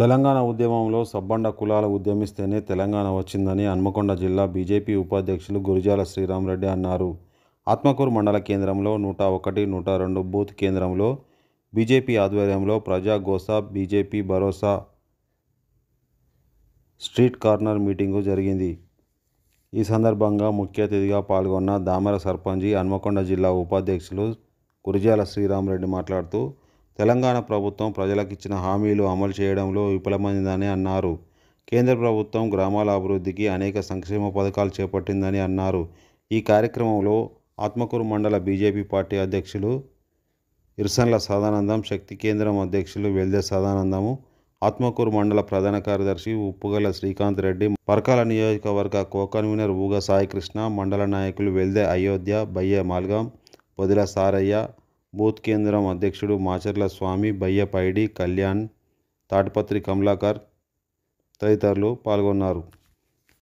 తెలంగాణ ఉద్యమంలో సబ్బండ కులాల ఉద్యమిస్తేనే తెలంగాణ వచ్చిందని హన్మకొండ జిల్లా బీజేపీ ఉపాధ్యక్షులు గురిజాల శ్రీరామరెడ్డి అన్నారు ఆత్మకూరు మండల కేంద్రంలో నూట ఒకటి నూట రెండు బూత్ కేంద్రంలో బీజేపీ ఆధ్వర్యంలో ప్రజా గోసా బీజేపీ భరోసా స్ట్రీట్ కార్నర్ మీటింగు జరిగింది ఈ సందర్భంగా ముఖ్య అతిథిగా పాల్గొన్న దామర సర్పంచి హన్మకొండ జిల్లా ఉపాధ్యక్షులు గురిజాల శ్రీరామరెడ్డి మాట్లాడుతూ తెలంగాణ ప్రభుత్వం ప్రజలకు ఇచ్చిన హామీలు అమలు చేయడంలో విఫలమైందని అన్నారు కేంద్ర ప్రభుత్వం గ్రామాల అభివృద్ధికి అనేక సంక్షేమ పథకాలు చేపట్టిందని అన్నారు ఈ కార్యక్రమంలో ఆత్మకూరు మండల బీజేపీ పార్టీ అధ్యక్షులు ఇర్సన్ల సదానందం శక్తి కేంద్రం అధ్యక్షులు వెల్దే సదానందము ఆత్మకూరు మండల ప్రధాన కార్యదర్శి ఉప్పుగల శ్రీకాంత్ రెడ్డి పరకాల నియోజకవర్గ కో కన్వీనర్ ఊగ సాయికృష్ణ మండల నాయకులు వెల్దే అయోధ్య బయ్యే మాల్గాం పొదిల సారయ్య బూత్ కేంద్రం అధ్యక్షుడు మాచర్ల స్వామి బయ్యపైడి కళ్యాణ్ తాటిపత్రి కమలాకర్ తదితరులు పాల్గొన్నారు